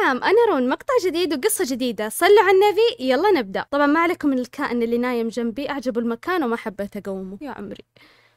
سلام أنا رون مقطع جديد وقصة جديدة صلوا على النبي يلا نبدأ طبعا ما عليكم من الكائن اللي نايم جنبي أعجبه المكان وما حبيت أقومه يا عمري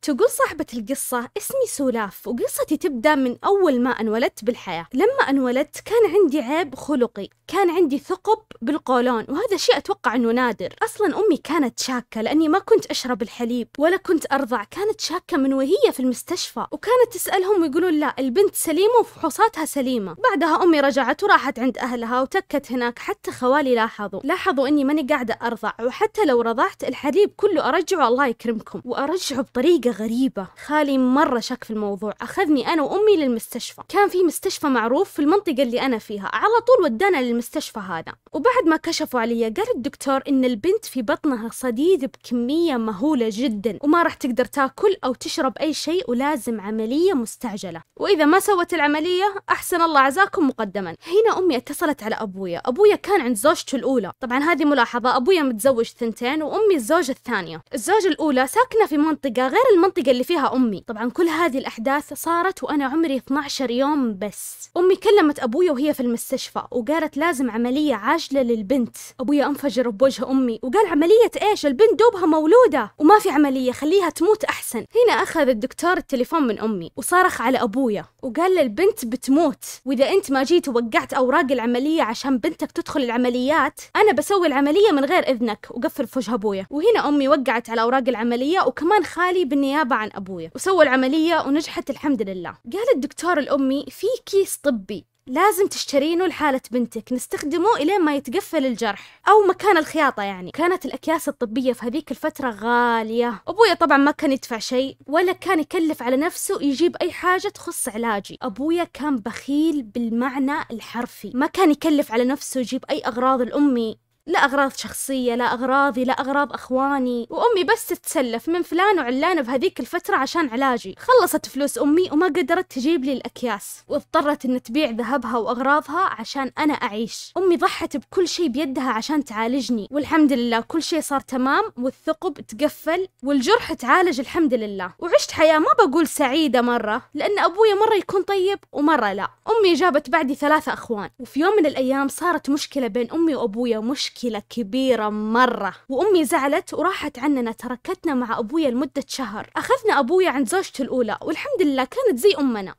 تقول صاحبة القصة اسمي سولاف وقصتي تبدأ من أول ما انولدت بالحياة لما انولدت كان عندي عيب خلقي كان عندي ثقب بالقولون وهذا شيء أتوقع أنه نادر أصلا أمي كانت شاكة لأني ما كنت أشرب الحليب ولا كنت أرضع كانت شاكة من وهي في المستشفى وكانت تسألهم ويقولون لا البنت سليمة وفحوصاتها سليمة بعدها أمي رجعت وراحت عند أهلها وتكت هناك حتى خوالي لاحظوا لاحظوا أني ماني قاعدة أرضع وحتى لو رضعت الحليب كله أرجعه الله يكرمكم وأرجعه بطريقة غريبة خالي مرة شك في الموضوع أخذني أنا وأمي للمستشفى كان في مستشفى معروف في المنطقة اللي أنا فيها على طول ودانا للمستشفى هذا وبعد ما كشفوا علي قال الدكتور إن البنت في بطنها صديد بكمية مهولة جدا وما راح تقدر تاكل أو تشرب أي شيء ولازم عملية مستعجلة وإذا ما سوت العملية أحسن الله عزاكم مقدما هنا أمي اتصلت على أبويا أبويا كان عند زوجته الأولى طبعا هذه ملاحظة أبويا متزوج ثنتين وأمي الزوجة الثانية الزوجة الأولى ساكنة في منطقة غير المنطقة المنطقة اللي فيها أمي طبعا كل هذه الأحداث صارت وأنا عمري 12 يوم بس أمي كلمت أبويا وهي في المستشفى وقالت لازم عملية عاجلة للبنت أبويا أنفجر بوجه أمي وقال عملية إيش البنت دوبها مولودة وما في عملية خليها تموت أحسن هنا أخذ الدكتور التليفون من أمي وصرخ على أبويا وقال للبنت بتموت وإذا أنت ما جيت ووقعت أوراق العملية عشان بنتك تدخل العمليات أنا بسوي العملية من غير إذنك وقفل في وجه أبويا وهنا أمي وقعت على أوراق العملية وكمان خالي بن بالنيابة عن أبويا وسوى العملية ونجحت الحمد لله قال الدكتور الأمي في كيس طبي لازم تشترينه لحالة بنتك نستخدمه إلين ما يتقفل الجرح أو مكان الخياطة يعني كانت الأكياس الطبية في هذيك الفترة غالية أبويا طبعا ما كان يدفع شيء ولا كان يكلف على نفسه يجيب أي حاجة تخص علاجي أبويا كان بخيل بالمعنى الحرفي ما كان يكلف على نفسه يجيب أي أغراض لأمي لا أغراض شخصية لا أغراضي لا أغراض أخواني وأمي بس تتسلف من فلان وعلان بهذيك الفترة عشان علاجي خلصت فلوس أمي وما قدرت تجيب لي الأكياس واضطرت أن تبيع ذهبها وأغراضها عشان أنا أعيش أمي ضحت بكل شيء بيدها عشان تعالجني والحمد لله كل شيء صار تمام والثقب تقفل والجرح تعالج الحمد لله وعشت حياة ما بقول سعيدة مرة لأن أبويا مرة يكون طيب ومرة لا أمي جابت بعدي ثلاثة أخوان وفي يوم من الأيام صارت مشكلة بين أمي وأبويا مشكلة مشكلة كبيرة مرة وأمي زعلت وراحت عننا تركتنا مع أبويا لمدة شهر أخذنا أبويا عند زوجته الأولى والحمد لله كانت زي أمنا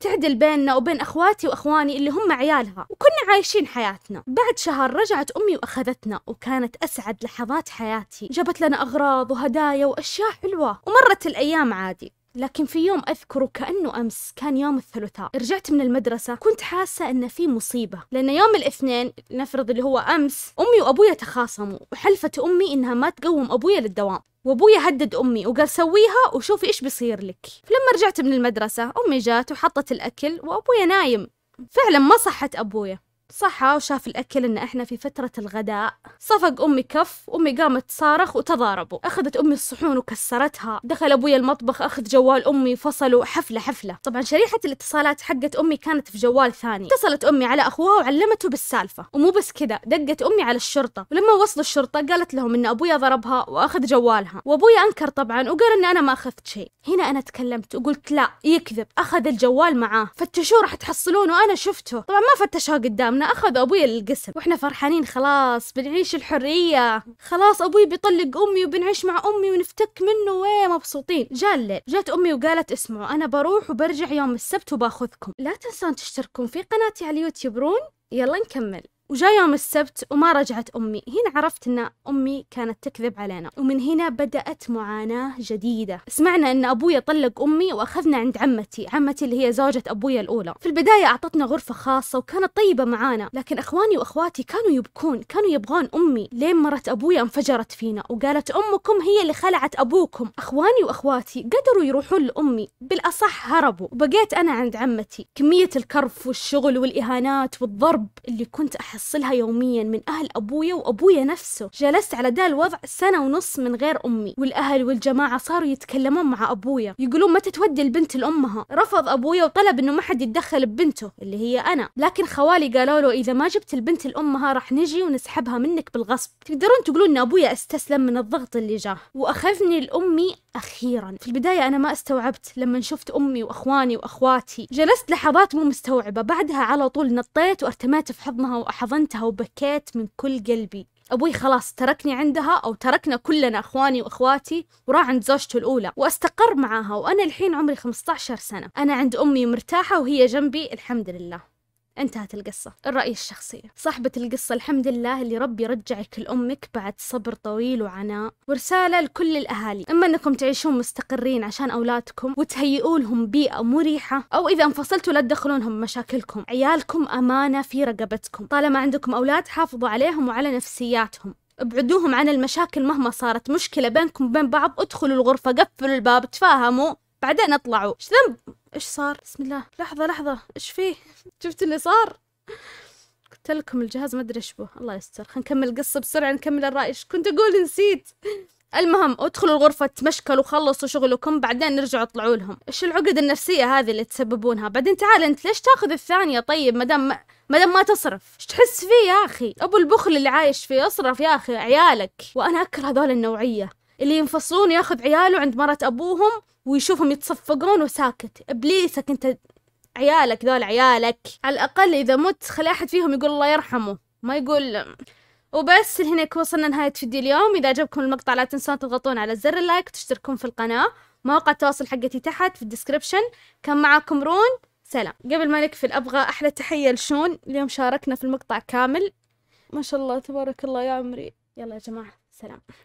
تعدل بيننا وبين اخواتي واخواني اللي هم عيالها وكنا عايشين حياتنا بعد شهر رجعت امي واخذتنا وكانت اسعد لحظات حياتي جابت لنا اغراض وهدايا واشياء حلوه ومرت الايام عادي لكن في يوم أذكره كأنه أمس كان يوم الثلاثاء رجعت من المدرسة كنت حاسة أن في مصيبة لأن يوم الاثنين نفرض اللي هو أمس أمي وأبويا تخاصموا وحلفت أمي إنها ما تقوم أبويا للدوام وابويا هدد امي وقال سويها وشوفي ايش بيصير لك فلما رجعت من المدرسه امي جات وحطت الاكل وابويا نايم فعلا ما صحت ابويا صحى وشاف الأكل إن إحنا في فترة الغداء صفق أمي كف أمي قامت تصارخ وتضاربوا أخذت أمي الصحون وكسرتها دخل أبوي المطبخ أخذ جوال أمي فصلوا حفلة حفلة طبعا شريحة الاتصالات حقت أمي كانت في جوال ثاني اتصلت أمي على أخوها وعلمته بالسالفة ومو بس كذا دقت أمي على الشرطة ولما وصلوا الشرطة قالت لهم إن أبويا ضربها وأخذ جوالها وأبوي أنكر طبعا وقال إن أنا ما أخذت شيء هنا أنا تكلمت وقلت لا يكذب أخذ الجوال معاه فتشوه راح تحصلونه أنا شفته طبعا ما فتشها قدامنا يومنا أخذ أبوي القسم وإحنا فرحانين خلاص بنعيش الحرية خلاص أبوي بيطلق أمي وبنعيش مع أمي ونفتك منه ويه مبسوطين جاء الليل جات أمي وقالت اسمعوا أنا بروح وبرجع يوم السبت وباخذكم لا تنسون تشتركون في قناتي على اليوتيوب رون يلا نكمل وجاء يوم السبت وما رجعت أمي هنا عرفت أن أمي كانت تكذب علينا ومن هنا بدأت معاناة جديدة سمعنا أن أبويا طلق أمي وأخذنا عند عمتي عمتي اللي هي زوجة أبويا الأولى في البداية أعطتنا غرفة خاصة وكانت طيبة معانا لكن أخواني وأخواتي كانوا يبكون كانوا يبغون أمي لين مرت أبويا انفجرت فينا وقالت أمكم هي اللي خلعت أبوكم أخواني وأخواتي قدروا يروحون لأمي بالأصح هربوا وبقيت أنا عند عمتي كمية الكرف والشغل والإهانات والضرب اللي كنت أحصلها يوميا من أهل أبويا وأبويا نفسه جلست على ده الوضع سنة ونص من غير أمي والأهل والجماعة صاروا يتكلمون مع أبويا يقولون متى تودي البنت لأمها رفض أبويا وطلب إنه ما حد يتدخل ببنته اللي هي أنا لكن خوالي قالوا له إذا ما جبت البنت لأمها راح نجي ونسحبها منك بالغصب تقدرون تقولون إن أبويا استسلم من الضغط اللي جاه وأخذني لأمي أخيرا في البداية أنا ما استوعبت لما شفت أمي وأخواني وأخواتي جلست لحظات مو مستوعبة بعدها على طول نطيت وارتميت في حضنها وأحضنتها وبكيت من كل قلبي أبوي خلاص تركني عندها أو تركنا كلنا أخواني وأخواتي وراح عند زوجته الأولى وأستقر معاها وأنا الحين عمري 15 سنة أنا عند أمي مرتاحة وهي جنبي الحمد لله انتهت القصة الرأي الشخصي صاحبة القصة الحمد لله اللي ربي رجعك لأمك بعد صبر طويل وعناء ورسالة لكل الأهالي إما أنكم تعيشون مستقرين عشان أولادكم وتهيئوا لهم بيئة مريحة أو إذا انفصلتوا لا تدخلونهم مشاكلكم عيالكم أمانة في رقبتكم طالما عندكم أولاد حافظوا عليهم وعلى نفسياتهم ابعدوهم عن المشاكل مهما صارت مشكلة بينكم وبين بعض ادخلوا الغرفة قفلوا الباب تفاهموا بعدين اطلعوا ايش ذنب ايش صار بسم الله لحظه لحظه ايش فيه شفت اللي صار قلت لكم الجهاز ما ادري ايش به الله يستر خلينا نكمل القصه بسرعه نكمل الرأي ايش كنت اقول نسيت المهم ادخلوا الغرفة تمشكلوا خلصوا شغلكم بعدين نرجعوا اطلعوا لهم ايش العقد النفسية هذه اللي تسببونها بعدين تعال انت ليش تاخذ الثانية طيب مدام ما دام ما تصرف ايش تحس فيه يا اخي ابو البخل اللي عايش فيه اصرف يا اخي عيالك وانا اكره هذول النوعية اللي ينفصلون ياخذ عياله عند مرة ابوهم ويشوفهم يتصفقون وساكت ابليسك انت عيالك ذول عيالك على الاقل اذا مت خلي احد فيهم يقول الله يرحمه ما يقول وبس هنا وصلنا نهاية فيديو اليوم إذا عجبكم المقطع لا تنسون تضغطون على زر اللايك وتشتركون في القناة مواقع التواصل حقتي تحت في الديسكربشن كان معاكم رون سلام قبل ما نقفل أبغى أحلى تحية لشون اليوم شاركنا في المقطع كامل ما شاء الله تبارك الله يا عمري يلا يا جماعة سلام